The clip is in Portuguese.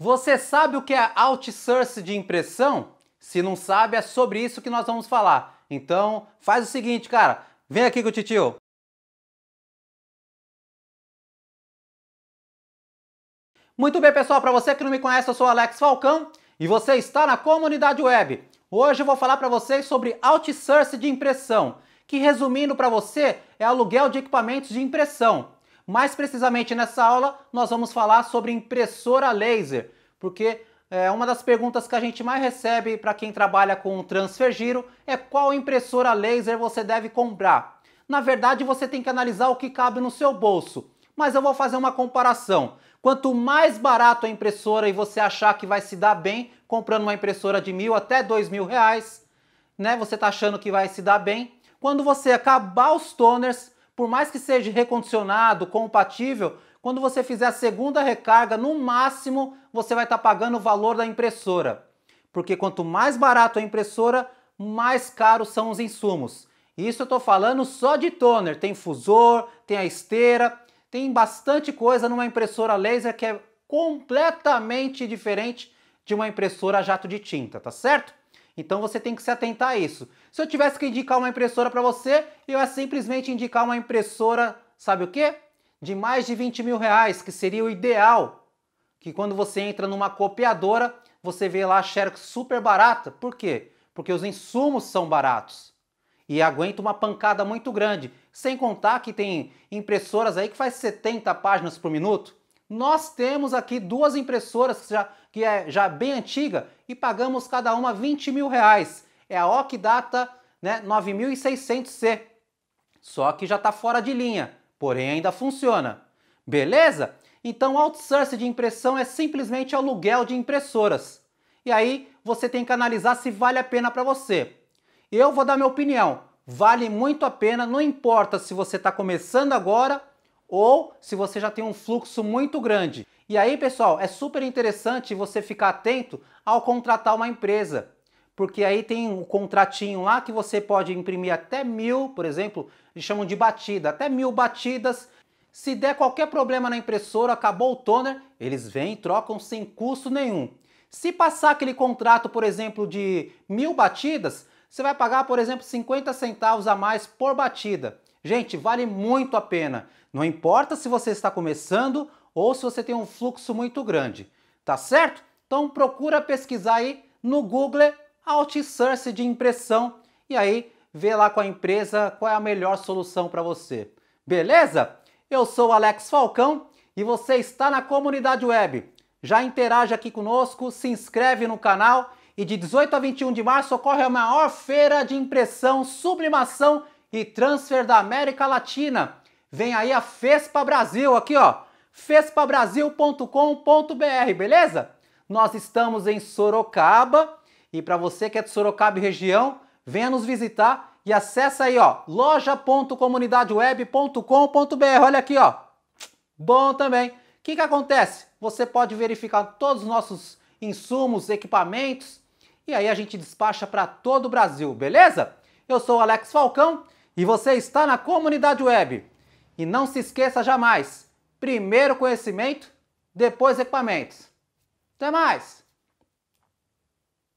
Você sabe o que é outsource de impressão? Se não sabe, é sobre isso que nós vamos falar. Então, faz o seguinte, cara, vem aqui com o titio. Muito bem, pessoal, para você que não me conhece, eu sou Alex Falcão e você está na comunidade web. Hoje eu vou falar para vocês sobre outsource de impressão, que resumindo para você é aluguel de equipamentos de impressão. Mais precisamente nessa aula, nós vamos falar sobre impressora laser, porque é, uma das perguntas que a gente mais recebe para quem trabalha com transfer giro é qual impressora laser você deve comprar. Na verdade, você tem que analisar o que cabe no seu bolso, mas eu vou fazer uma comparação. Quanto mais barato a impressora e você achar que vai se dar bem comprando uma impressora de mil até dois mil reais, né? Você tá achando que vai se dar bem. Quando você acabar os toners, por mais que seja recondicionado, compatível, quando você fizer a segunda recarga, no máximo você vai estar tá pagando o valor da impressora. Porque quanto mais barato a impressora, mais caros são os insumos. Isso eu estou falando só de toner, tem fusor, tem a esteira, tem bastante coisa numa impressora laser que é completamente diferente de uma impressora jato de tinta, tá certo? Então você tem que se atentar a isso. Se eu tivesse que indicar uma impressora para você, eu ia simplesmente indicar uma impressora, sabe o quê? De mais de 20 mil reais, que seria o ideal. Que quando você entra numa copiadora, você vê lá a Xerox super barata. Por quê? Porque os insumos são baratos e aguenta uma pancada muito grande. Sem contar que tem impressoras aí que faz 70 páginas por minuto. Nós temos aqui duas impressoras já, que é já bem antiga e pagamos cada uma 20 mil reais. É a Okdata né, 9600C. Só que já está fora de linha, porém ainda funciona. Beleza? Então outsourcing de impressão é simplesmente aluguel de impressoras. E aí você tem que analisar se vale a pena para você. Eu vou dar minha opinião. Vale muito a pena, não importa se você está começando agora ou se você já tem um fluxo muito grande. E aí, pessoal, é super interessante você ficar atento ao contratar uma empresa, porque aí tem um contratinho lá que você pode imprimir até mil, por exemplo, eles chamam de batida, até mil batidas. Se der qualquer problema na impressora, acabou o toner, eles vêm e trocam sem custo nenhum. Se passar aquele contrato, por exemplo, de mil batidas, você vai pagar, por exemplo, 50 centavos a mais por batida. Gente, vale muito a pena. Não importa se você está começando ou se você tem um fluxo muito grande, tá certo? Então procura pesquisar aí no Google outsource de impressão e aí vê lá com a empresa qual é a melhor solução para você. Beleza? Eu sou Alex Falcão e você está na comunidade web. Já interage aqui conosco, se inscreve no canal e de 18 a 21 de março ocorre a maior feira de impressão, sublimação e transfer da América Latina. Vem aí a FESPA Brasil aqui, ó. fespabrasil.com.br, beleza? Nós estamos em Sorocaba e para você que é de Sorocaba e região, venha nos visitar e acessa aí, ó, loja.comunidadeweb.com.br. Olha aqui, ó. Bom também. O que que acontece? Você pode verificar todos os nossos insumos, equipamentos e aí a gente despacha para todo o Brasil, beleza? Eu sou o Alex Falcão e você está na comunidade web. E não se esqueça jamais: primeiro conhecimento, depois equipamentos. Até mais!